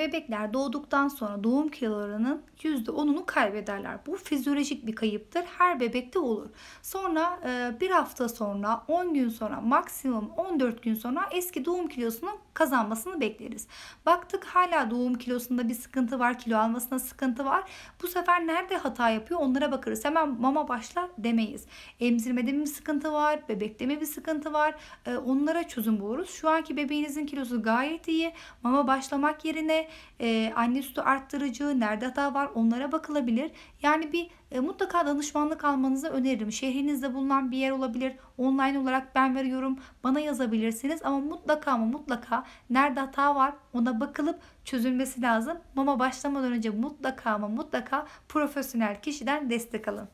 bebekler doğduktan sonra doğum kilolarının %10'unu kaybederler. Bu fizyolojik bir kayıptır. Her bebekte olur. Sonra e, bir hafta sonra, 10 gün sonra, maksimum 14 gün sonra eski doğum kilosunu kazanmasını bekleriz. Baktık hala doğum kilosunda bir sıkıntı var, kilo almasında sıkıntı var. Bu sefer nerede hata yapıyor onlara bakarız. Hemen mama başla demeyiz. Emzirmede mi bir sıkıntı var, bebekte mi bir sıkıntı var e, onlara çözüm buluruz. Şu anki bebeğinizin kilosu gayet iyi. Mama başlamak yerine e, anne sütü arttırıcı, nerede hata var onlara bakılabilir. Yani bir e, mutlaka danışmanlık almanızı öneririm. Şehrinizde bulunan bir yer olabilir. Online olarak ben veriyorum. Bana yazabilirsiniz ama mutlaka ama mutlaka nerede hata var ona bakılıp çözülmesi lazım. Mama başlamadan önce mutlaka ama mutlaka profesyonel kişiden destek alın.